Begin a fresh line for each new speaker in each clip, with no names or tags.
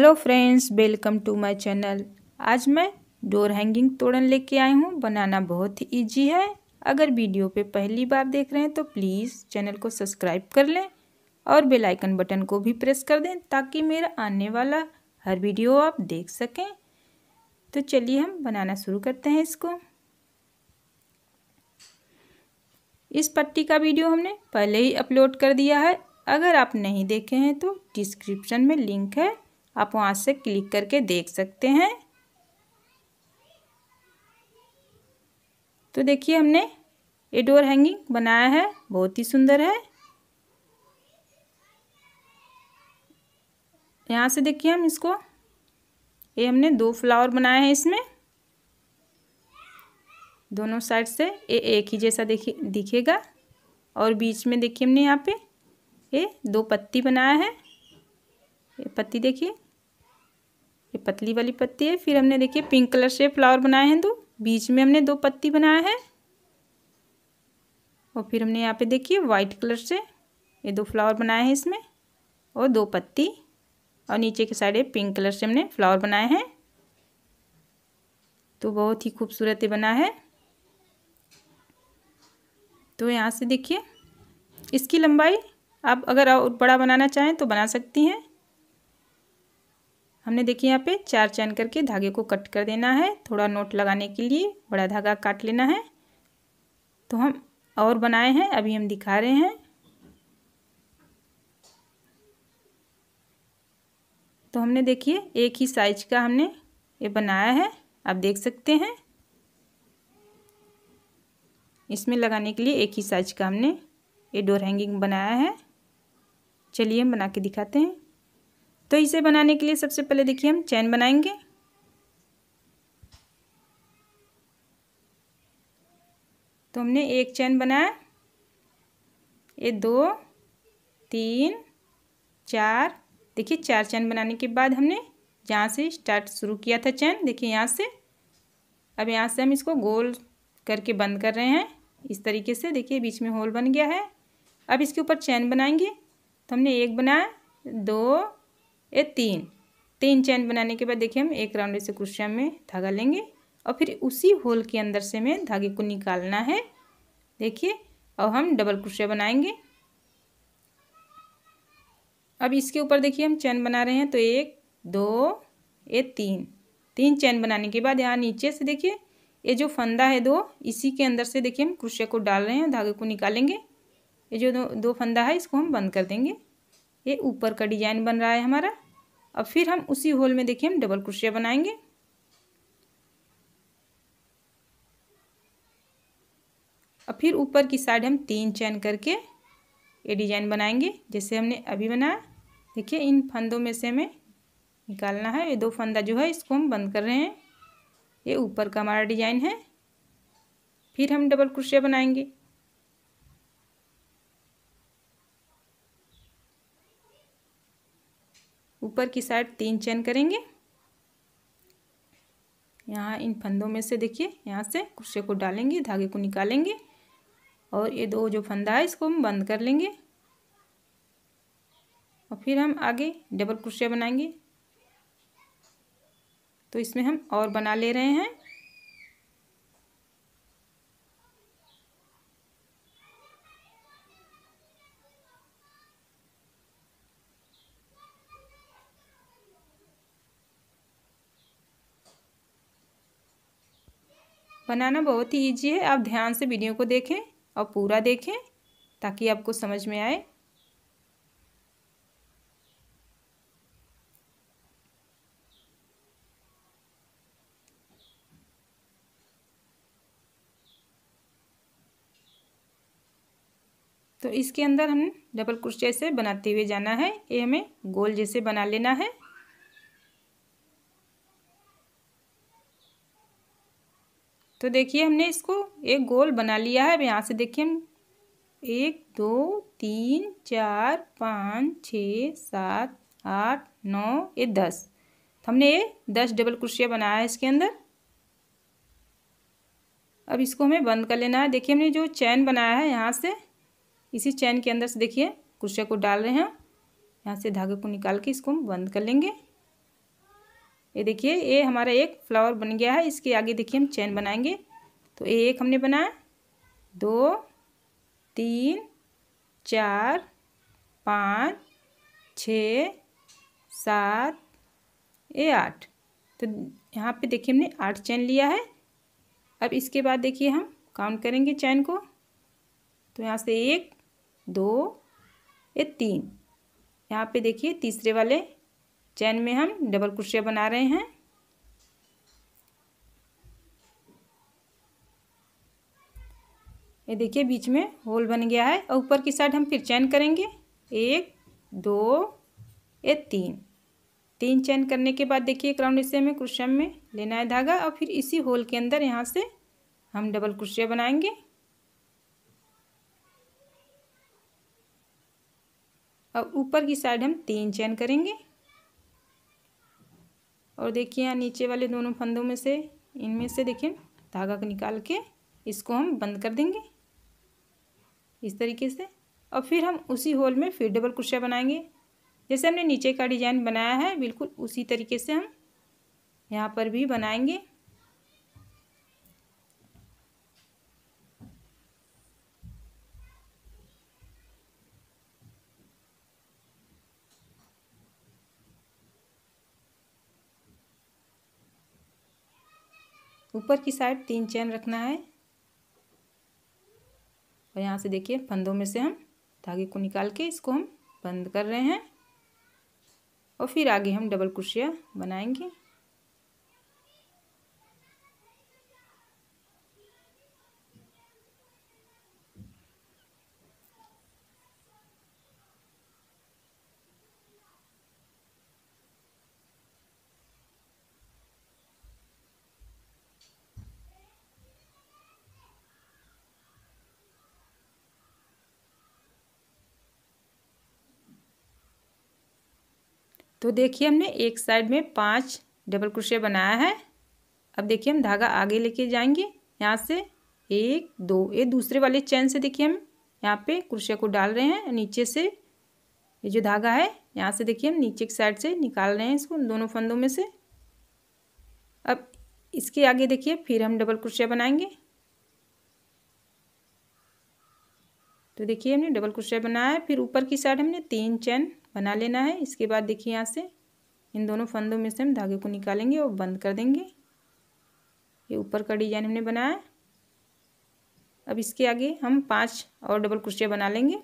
hello friends welcome to my channel आज मैं door hanging तोड़न लेके आई हूँ बनाना बहुत ही ईजी है अगर वीडियो पे पहली बार देख रहे हैं तो प्लीज़ चैनल को सब्सक्राइब कर लें और बेल आइकन बटन को भी प्रेस कर दें ताकि मेरा आने वाला हर वीडियो आप देख सकें तो चलिए हम बनाना शुरू करते हैं इसको इस पट्टी का वीडियो हमने पहले ही अपलोड कर दिया है अगर आप नहीं देखे हैं तो डिस्क्रिप्शन में लिंक है आप वहाँ से क्लिक करके देख सकते हैं तो देखिए हमने ये डोर हैंगिंग बनाया है बहुत ही सुंदर है यहाँ से देखिए हम इसको ये हमने दो फ्लावर बनाए हैं इसमें दोनों साइड से ये एक ही जैसा देखिए दिखेगा और बीच में देखिए हमने यहाँ पे ये दो पत्ती बनाया है ये पत्ती देखिए पतली वाली पत्ती है फिर हमने देखिए पिंक कलर से फ्लावर बनाए हैं दो बीच में हमने दो पत्ती बनाया है और फिर हमने यहाँ पे देखिए वाइट कलर से ये दो फ्लावर बनाए हैं इसमें और दो पत्ती और नीचे के साइड पिंक कलर से हमने फ्लावर बनाए हैं तो बहुत ही खूबसूरत बना है तो यहाँ से देखिए इसकी लंबाई आप अगर और बड़ा बनाना चाहें तो बना सकती हैं हमने देखिए यहाँ पे चार चैन करके धागे को कट कर देना है थोड़ा नोट लगाने के लिए बड़ा धागा काट लेना है तो हम और बनाए हैं अभी हम दिखा रहे हैं तो हमने देखिए एक ही साइज का हमने ये बनाया है आप देख सकते हैं इसमें लगाने के लिए एक ही साइज का हमने ये डोर हैंगिंग बनाया है चलिए हम बना के दिखाते हैं तो इसे बनाने के लिए सबसे पहले देखिए हम चैन बनाएंगे तो हमने एक चैन बनाया ये दो तीन चार देखिए चार चैन बनाने के बाद हमने यहाँ से स्टार्ट शुरू किया था चैन देखिए यहाँ से अब यहाँ से हम इसको गोल करके बंद कर रहे हैं इस तरीके से देखिए बीच में होल बन गया है अब इसके ऊपर चैन बनाएंगे तो हमने एक बनाया दो ये तीन तीन चैन बनाने के बाद देखिए हम एक राउंड से क्रुशिया में धागा लेंगे और फिर उसी होल के अंदर से हमें धागे को निकालना है देखिए और हम डबल क्रुशिया बनाएंगे अब इसके ऊपर देखिए हम चैन बना रहे हैं तो एक दो ये तीन तीन चैन बनाने के बाद यहाँ नीचे से देखिए ये जो फंदा है दो इसी के अंदर से देखिए हम क्रुशिया को डाल रहे हैं धागे को निकालेंगे ये जो दो, दो फंदा है इसको हम बंद कर देंगे ये ऊपर का डिजाइन बन रहा है हमारा अब फिर हम उसी होल में देखिए हम डबल क्रोशिया बनाएंगे अब फिर ऊपर की साइड हम तीन चैन करके ये डिजाइन बनाएंगे जैसे हमने अभी बनाया देखिए इन फंदों में से हमें निकालना है ये दो फंदा जो है इसको हम बंद कर रहे हैं ये ऊपर का हमारा डिजाइन है फिर हम डबल क्रोशिया बनाएंगे ऊपर की साइड तीन चैन करेंगे यहाँ इन फंदों में से देखिए यहाँ से कुर्से को डालेंगे धागे को निकालेंगे और ये दो जो फंदा है इसको हम बंद कर लेंगे और फिर हम आगे डबल क्रोशिया बनाएंगे तो इसमें हम और बना ले रहे हैं बनाना बहुत ही ईजी है आप ध्यान से वीडियो को देखें और पूरा देखें ताकि आपको समझ में आए तो इसके अंदर हम डबल क्रोशिया से बनाते हुए जाना है ये हमें गोल जैसे बना लेना है तो देखिए हमने इसको एक गोल बना लिया है अब यहाँ से देखिए हम एक दो तीन चार पाँच छ सात आठ नौ ये दस तो हमने ये दस डबल कुर्सिया बनाया है इसके अंदर अब इसको हमें बंद कर लेना है देखिए हमने जो चैन बनाया है यहाँ से इसी चैन के अंदर से देखिए कुर्सिया को डाल रहे हैं यहाँ से धागे को निकाल के इसको हम बंद कर लेंगे ये देखिए ये हमारा एक फ्लावर बन गया है इसके आगे देखिए हम चैन बनाएंगे तो ये एक हमने बनाया दो तीन चार पाँच छ सात ये आठ तो यहाँ पे देखिए हमने आठ चैन लिया है अब इसके बाद देखिए हम काउंट करेंगे चैन को तो यहाँ से एक दो ये तीन यहाँ पे देखिए तीसरे वाले चैन में हम डबल क्रोशिया बना रहे हैं ये देखिए बीच में होल बन गया है और ऊपर की साइड हम फिर चैन करेंगे एक दो ये तीन तीन चैन करने के बाद देखिए क्राउंड हिस्से में क्रुशम में लेना है धागा और फिर इसी होल के अंदर यहाँ से हम डबल क्रुशिया बनाएंगे और ऊपर की साइड हम तीन चैन करेंगे और देखिए यहाँ नीचे वाले दोनों फंदों में से इनमें से देखिए धागा को निकाल के इसको हम बंद कर देंगे इस तरीके से और फिर हम उसी होल में फिर डबल क्रोशिया बनाएंगे जैसे हमने नीचे का डिजाइन बनाया है बिल्कुल उसी तरीके से हम यहाँ पर भी बनाएंगे ऊपर की साइड तीन चैन रखना है और यहाँ से देखिए फंदों में से हम धागे को निकाल के इसको हम बंद कर रहे हैं और फिर आगे हम डबल कुर्सियाँ बनाएंगे तो देखिए हमने एक साइड में पाँच डबल क्रोशिया बनाया है अब देखिए हम धागा आगे लेके जाएंगे यहाँ से एक दो ये दूसरे वाले चैन से देखिए हम यहाँ पे क्रोशिया को डाल रहे हैं नीचे से ये जो धागा है यहाँ से देखिए हम नीचे की साइड से निकाल रहे हैं इसको दोनों फंदों में से अब इसके आगे देखिए फिर हम डबल क्रोशिया बनाएंगे तो देखिए हमने डबल क्रोशिया बनाया है फिर ऊपर की साइड हमने तीन चैन बना लेना है इसके बाद देखिए यहाँ से इन दोनों फंदों में से हम धागे को निकालेंगे और बंद कर देंगे ये ऊपर का डिजाइन हमने बनाया अब इसके आगे हम पांच और डबल क्रोशिया बना लेंगे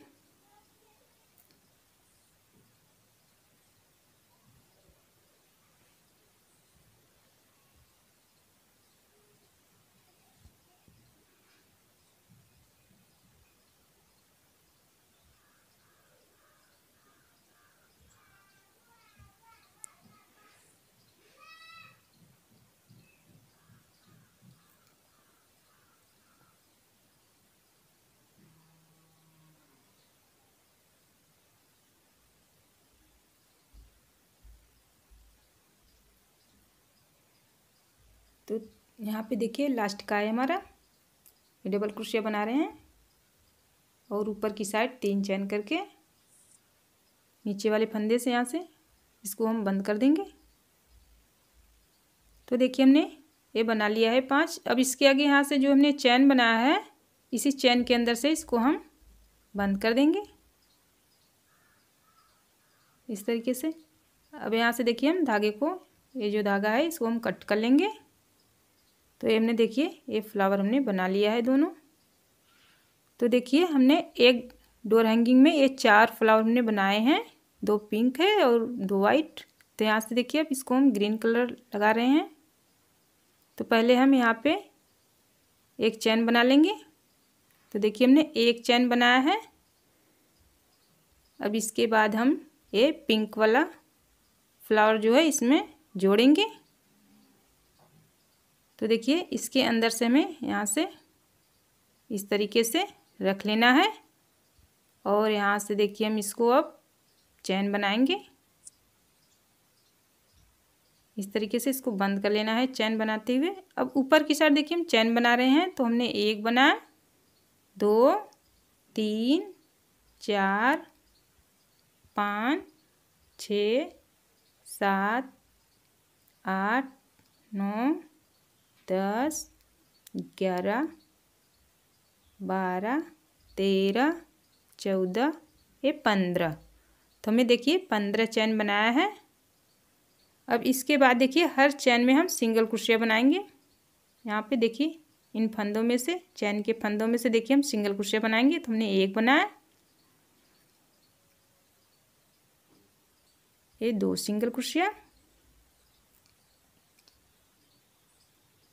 तो यहाँ पे देखिए लास्ट का है हमारा डबल क्रोशिया बना रहे हैं और ऊपर की साइड तीन चैन करके नीचे वाले फंदे से यहाँ से इसको हम बंद कर देंगे तो देखिए हमने ये बना लिया है पांच अब इसके आगे यहाँ से जो हमने चैन बनाया है इसी चैन के अंदर से इसको हम बंद कर देंगे इस तरीके से अब यहाँ से देखिए हम धागे को ये जो धागा है इसको हम कट कर लेंगे तो ये हमने देखिए ये फ्लावर हमने बना लिया है दोनों तो देखिए हमने एक डोर हैंगिंग में ये चार फ्लावर हमने बनाए हैं दो पिंक है और दो वाइट तो यहाँ से देखिए अब इसको हम ग्रीन कलर लगा रहे हैं तो पहले हम यहाँ पे एक चैन बना लेंगे तो देखिए हमने एक चैन बनाया है अब इसके बाद हम ये पिंक वाला फ्लावर जो है इसमें जोड़ेंगे तो देखिए इसके अंदर से हमें यहाँ से इस तरीके से रख लेना है और यहाँ से देखिए हम इसको अब चैन बनाएंगे इस तरीके से इसको बंद कर लेना है चैन बनाते हुए अब ऊपर की साइड देखिए हम चैन बना रहे हैं तो हमने एक बनाया दो तीन चार पाँच छ सात आठ नौ दस ग्यारह बारह तेरह चौदह ये पंद्रह तो हमें देखिए पंद्रह चैन बनाया है अब इसके बाद देखिए हर चैन में हम सिंगल क्रोशिया बनाएंगे यहाँ पे देखिए इन फंदों में से चैन के फंदों में से देखिए हम सिंगल क्रोशिया बनाएंगे तो हमने एक बनाया ये दो सिंगल क्रोशिया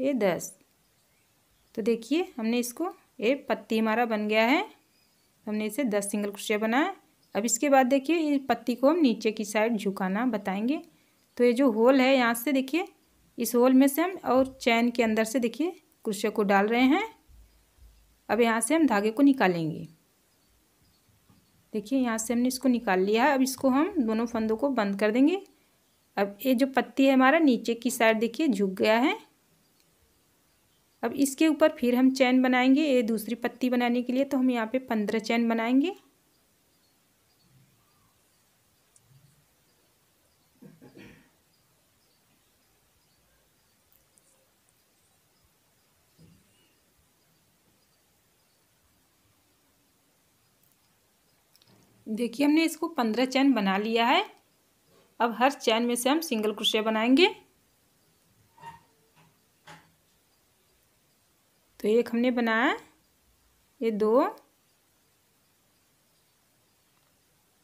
ये दस तो देखिए हमने इसको ये पत्ती हमारा बन गया है हमने इसे दस सिंगल क्रोशिया बनाया अब इसके बाद देखिए ये पत्ती को हम नीचे की साइड झुकाना बताएंगे तो ये जो होल है यहाँ से देखिए इस होल में से हम और चैन के अंदर से देखिए क्रोशिया को डाल रहे हैं अब यहाँ से हम धागे को निकालेंगे देखिए यहाँ से हमने इसको निकाल लिया है अब इसको हम दोनों फंदों को बंद कर देंगे अब ये जो पत्ती है हमारा नीचे की साइड देखिए झुक गया है अब इसके ऊपर फिर हम चैन बनाएंगे ये दूसरी पत्ती बनाने के लिए तो हम यहाँ पे पंद्रह चैन बनाएंगे देखिए हमने इसको पंद्रह चैन बना लिया है अब हर चैन में से हम सिंगल क्रोशिया बनाएंगे तो एक हमने बनाया ये दो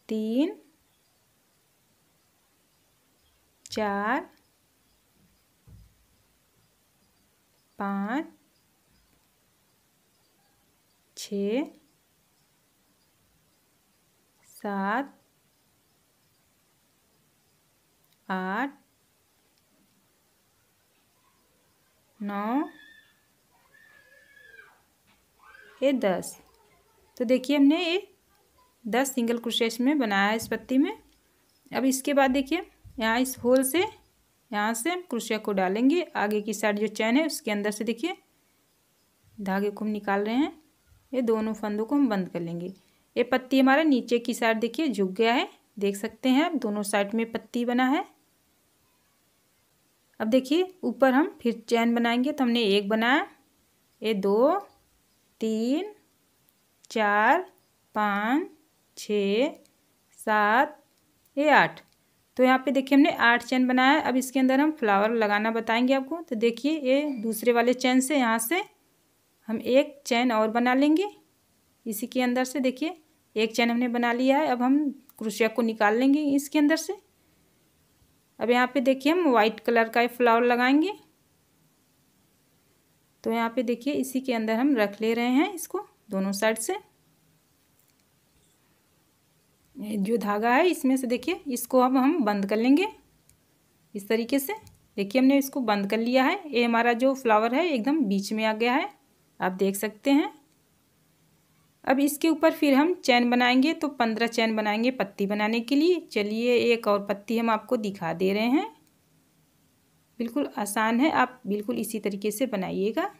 तीन चार पाँच छ सात आठ नौ ये दस तो देखिए हमने ये दस सिंगल क्रोशेट में बनाया है इस पत्ती में अब इसके बाद देखिए यहाँ इस होल से यहाँ से हम क्रोशिया को डालेंगे आगे की साइड जो चैन है उसके अंदर से देखिए धागे को हम निकाल रहे हैं ये दोनों फंदों को हम बंद कर लेंगे ये पत्ती हमारा नीचे की साइड देखिए झुक गया है देख सकते हैं अब दोनों साइड में पत्ती बना है अब देखिए ऊपर हम फिर चैन बनाएंगे तो हमने एक बनाया ये दो तीन चार पाँच छ सात ये आठ तो यहाँ पे देखिए हमने आठ चैन बनाया है अब इसके अंदर हम फ्लावर लगाना बताएंगे आपको तो देखिए ये दूसरे वाले चैन से यहाँ से हम एक चैन और बना लेंगे इसी के अंदर से देखिए एक चैन हमने बना लिया है अब हम क्रोशिया को निकाल लेंगे इसके अंदर से अब यहाँ पे देखिए हम वाइट कलर का ये फ्लावर लगाएंगे तो यहाँ पे देखिए इसी के अंदर हम रख ले रहे हैं इसको दोनों साइड से जो धागा है इसमें से देखिए इसको अब हम बंद कर लेंगे इस तरीके से देखिए हमने इसको बंद कर लिया है ये हमारा जो फ्लावर है एकदम बीच में आ गया है आप देख सकते हैं अब इसके ऊपर फिर हम चैन बनाएंगे तो पंद्रह चैन बनाएंगे पत्ती बनाने के लिए चलिए एक और पत्ती हम आपको दिखा दे रहे हैं बिल्कुल आसान है आप बिल्कुल इसी तरीके से बनाइएगा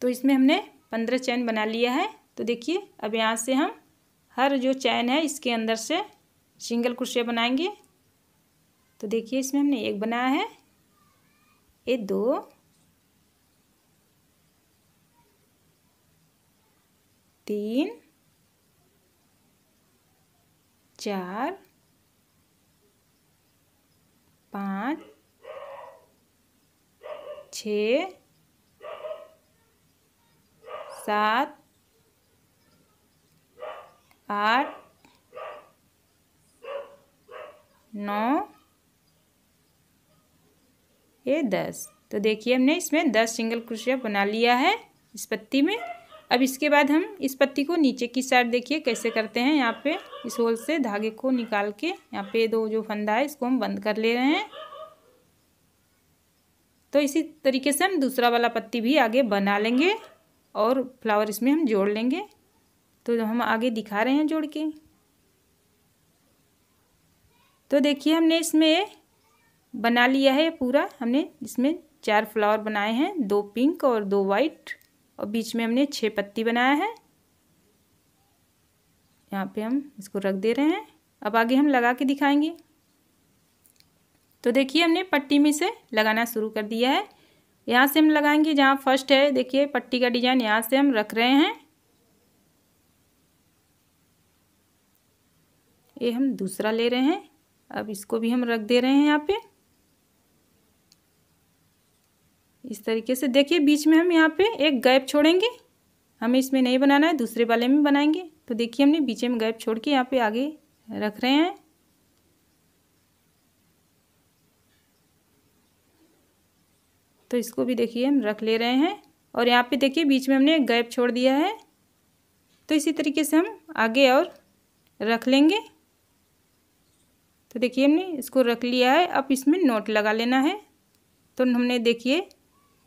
तो इसमें हमने पंद्रह चैन बना लिया है तो देखिए अब यहाँ से हम हर जो चैन है इसके अंदर से सिंगल क्रोशिया बनाएंगे तो देखिए इसमें हमने एक बनाया है ये दो तीन चार पाँच छ सात आठ नौ ये दस तो देखिए हमने इसमें दस सिंगल क्रोशिया बना लिया है इस पत्ती में अब इसके बाद हम इस पत्ती को नीचे की साइड देखिए कैसे करते हैं यहाँ पे इस होल से धागे को निकाल के यहाँ पे दो जो फंदा है इसको हम बंद कर ले रहे हैं तो इसी तरीके से हम दूसरा वाला पत्ती भी आगे बना लेंगे और फ्लावर इसमें हम जोड़ लेंगे तो हम आगे दिखा रहे हैं जोड़ के तो देखिए हमने इसमें बना लिया है पूरा हमने इसमें चार फ्लावर बनाए हैं दो पिंक और दो वाइट और बीच में हमने छः पत्ती बनाया है यहाँ पे हम इसको रख दे रहे हैं अब आगे हम लगा के दिखाएंगे तो देखिए हमने पट्टी में से लगाना शुरू कर दिया है यहाँ से हम लगाएंगे जहाँ फर्स्ट है देखिए पट्टी का डिजाइन यहाँ से हम रख रहे हैं ये हम दूसरा ले रहे हैं अब इसको भी हम रख दे रहे हैं यहाँ पे इस तरीके से देखिए बीच में हम यहाँ पे एक गैप छोड़ेंगे हमें इसमें नहीं बनाना है दूसरे वाले में बनाएंगे तो देखिए हमने बीच में गैप छोड़ के यहाँ पे आगे रख रहे हैं तो इसको भी देखिए हम रख ले रहे हैं और यहाँ पे देखिए बीच में हमने गैप छोड़ दिया है तो इसी तरीके से हम आगे और रख लेंगे तो देखिए हमने इसको रख लिया है अब इसमें नोट लगा लेना है तो हमने देखिए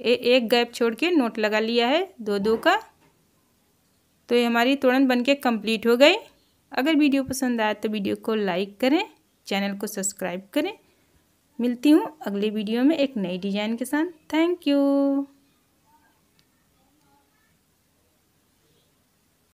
ए, एक गैप छोड़ के नोट लगा लिया है दो दो का तो ये हमारी तोड़न बनके कंप्लीट हो गई अगर वीडियो पसंद आए तो वीडियो को लाइक करें चैनल को सब्सक्राइब करें मिलती हूँ अगले वीडियो में एक नई डिज़ाइन के साथ थैंक यू